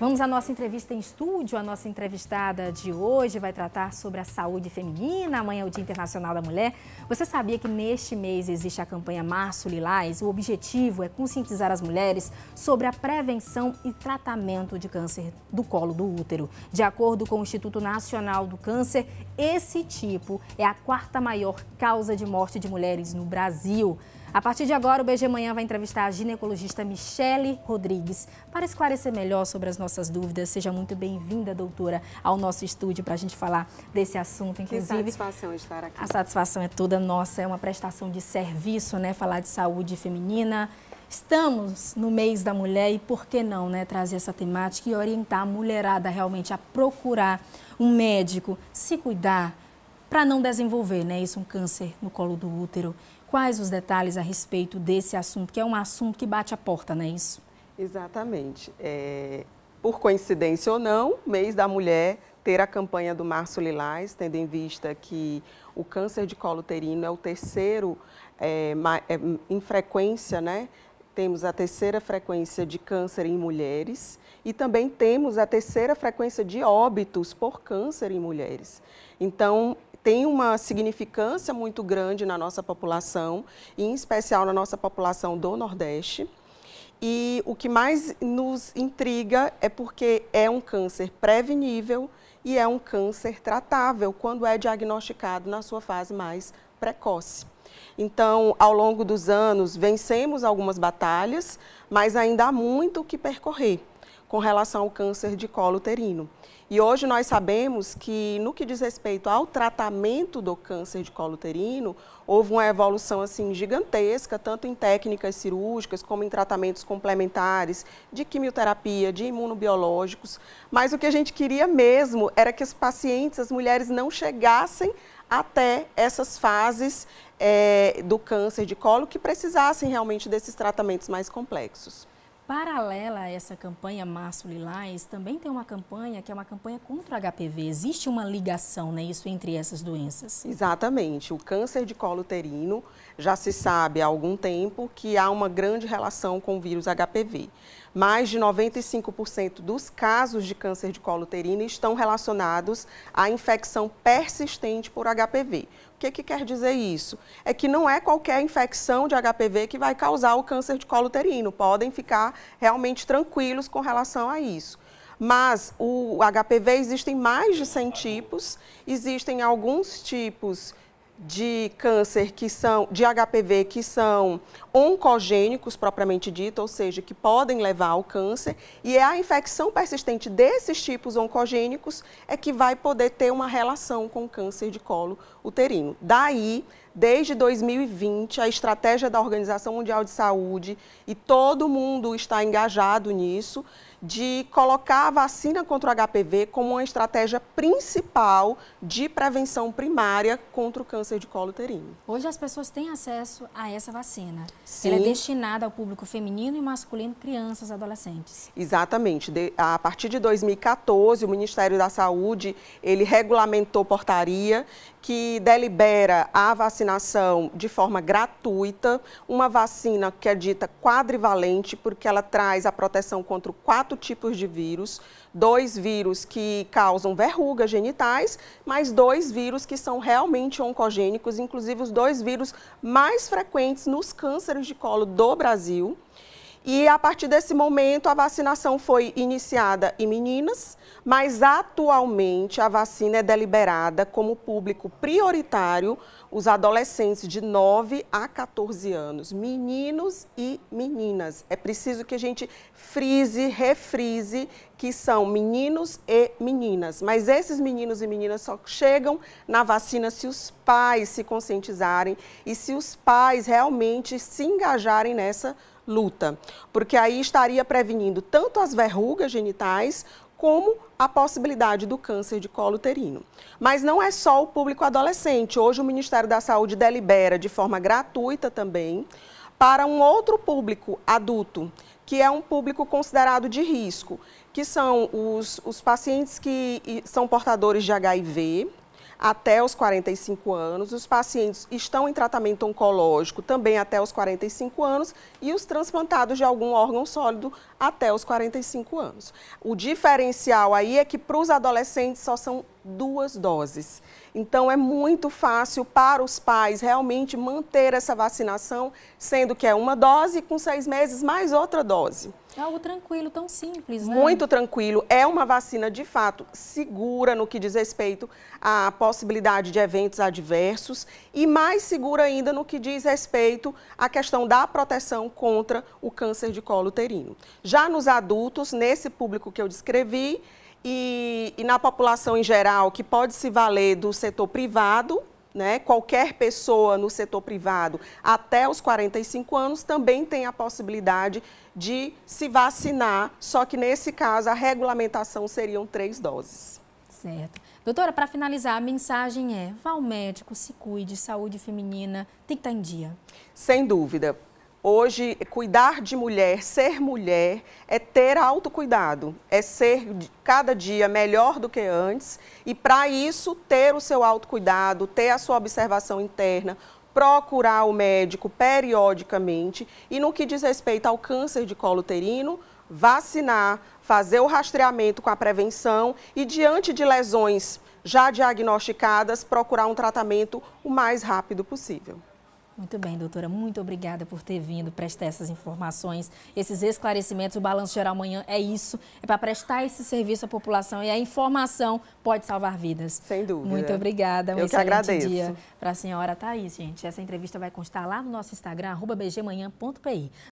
Vamos à nossa entrevista em estúdio. A nossa entrevistada de hoje vai tratar sobre a saúde feminina. Amanhã é o Dia Internacional da Mulher. Você sabia que neste mês existe a campanha Março Lilás? O objetivo é conscientizar as mulheres sobre a prevenção e tratamento de câncer do colo do útero. De acordo com o Instituto Nacional do Câncer, esse tipo é a quarta maior causa de morte de mulheres no Brasil. A partir de agora, o BG Manhã vai entrevistar a ginecologista Michele Rodrigues para esclarecer melhor sobre as nossas dúvidas. Seja muito bem-vinda, doutora, ao nosso estúdio para a gente falar desse assunto, inclusive. Que satisfação estar aqui. A satisfação é toda nossa, é uma prestação de serviço, né? Falar de saúde feminina. Estamos no mês da mulher e por que não, né? Trazer essa temática e orientar a mulherada realmente a procurar um médico, se cuidar, para não desenvolver, né, isso, um câncer no colo do útero. Quais os detalhes a respeito desse assunto, que é um assunto que bate a porta, não é isso? Exatamente. É, por coincidência ou não, mês da mulher ter a campanha do Março Lilás, tendo em vista que o câncer de colo uterino é o terceiro é, é, em frequência, né? Temos a terceira frequência de câncer em mulheres e também temos a terceira frequência de óbitos por câncer em mulheres. Então, tem uma significância muito grande na nossa população, e em especial na nossa população do Nordeste. E o que mais nos intriga é porque é um câncer prevenível e é um câncer tratável quando é diagnosticado na sua fase mais precoce. Então, ao longo dos anos, vencemos algumas batalhas, mas ainda há muito o que percorrer com relação ao câncer de colo uterino. E hoje nós sabemos que, no que diz respeito ao tratamento do câncer de colo uterino, houve uma evolução assim gigantesca, tanto em técnicas cirúrgicas como em tratamentos complementares, de quimioterapia, de imunobiológicos. Mas o que a gente queria mesmo era que os pacientes, as mulheres, não chegassem até essas fases é, do câncer de colo que precisassem realmente desses tratamentos mais complexos. Paralela a essa campanha Março Lilás, também tem uma campanha que é uma campanha contra o HPV. Existe uma ligação, né, isso, entre essas doenças? Exatamente. O câncer de colo uterino já se sabe há algum tempo que há uma grande relação com o vírus HPV mais de 95% dos casos de câncer de colo uterino estão relacionados à infecção persistente por HPV. O que, que quer dizer isso? É que não é qualquer infecção de HPV que vai causar o câncer de colo uterino. Podem ficar realmente tranquilos com relação a isso mas o HPV existem mais de 100 tipos, existem alguns tipos de câncer que são de HPV que são oncogênicos propriamente dito, ou seja, que podem levar ao câncer, e é a infecção persistente desses tipos oncogênicos é que vai poder ter uma relação com o câncer de colo uterino. Daí, desde 2020, a estratégia da Organização Mundial de Saúde e todo mundo está engajado nisso de colocar a vacina contra o HPV como uma estratégia principal de prevenção primária contra o câncer de colo uterino. Hoje as pessoas têm acesso a essa vacina. Sim. Ela é destinada ao público feminino e masculino, crianças e adolescentes. Exatamente. De, a partir de 2014, o Ministério da Saúde, ele regulamentou portaria que delibera a vacinação de forma gratuita, uma vacina que é dita quadrivalente, porque ela traz a proteção contra quatro quatro tipos de vírus, dois vírus que causam verrugas genitais, mas dois vírus que são realmente oncogênicos, inclusive os dois vírus mais frequentes nos cânceres de colo do Brasil. E a partir desse momento, a vacinação foi iniciada em meninas, mas atualmente a vacina é deliberada como público prioritário os adolescentes de 9 a 14 anos, meninos e meninas. É preciso que a gente frise, refrise que são meninos e meninas. Mas esses meninos e meninas só chegam na vacina se os pais se conscientizarem e se os pais realmente se engajarem nessa vacina luta, porque aí estaria prevenindo tanto as verrugas genitais como a possibilidade do câncer de colo uterino. Mas não é só o público adolescente. Hoje o Ministério da Saúde delibera de forma gratuita também para um outro público adulto, que é um público considerado de risco, que são os, os pacientes que são portadores de HIV, até os 45 anos, os pacientes estão em tratamento oncológico também até os 45 anos e os transplantados de algum órgão sólido até os 45 anos. O diferencial aí é que para os adolescentes só são duas doses. Então, é muito fácil para os pais realmente manter essa vacinação, sendo que é uma dose com seis meses mais outra dose. É algo tranquilo, tão simples, né? Muito tranquilo. É uma vacina, de fato, segura no que diz respeito à possibilidade de eventos adversos e mais segura ainda no que diz respeito à questão da proteção contra o câncer de colo uterino. Já nos adultos, nesse público que eu descrevi, e, e na população em geral, que pode se valer do setor privado né? Qualquer pessoa no setor privado até os 45 anos também tem a possibilidade de se vacinar, só que nesse caso a regulamentação seriam três doses. Certo. Doutora, para finalizar, a mensagem é: vá ao médico, se cuide, saúde feminina tem que estar tá em dia. Sem dúvida. Hoje, cuidar de mulher, ser mulher, é ter autocuidado, é ser cada dia melhor do que antes e, para isso, ter o seu autocuidado, ter a sua observação interna, procurar o médico periodicamente e, no que diz respeito ao câncer de colo uterino, vacinar, fazer o rastreamento com a prevenção e, diante de lesões já diagnosticadas, procurar um tratamento o mais rápido possível. Muito bem, doutora. Muito obrigada por ter vindo prestar essas informações, esses esclarecimentos. O Balanço Geral amanhã é isso, é para prestar esse serviço à população e a informação pode salvar vidas. Sem dúvida. Muito obrigada. Um Eu que agradeço. dia para a senhora tá aí, gente. Essa entrevista vai constar lá no nosso Instagram, bgmanhã.pi.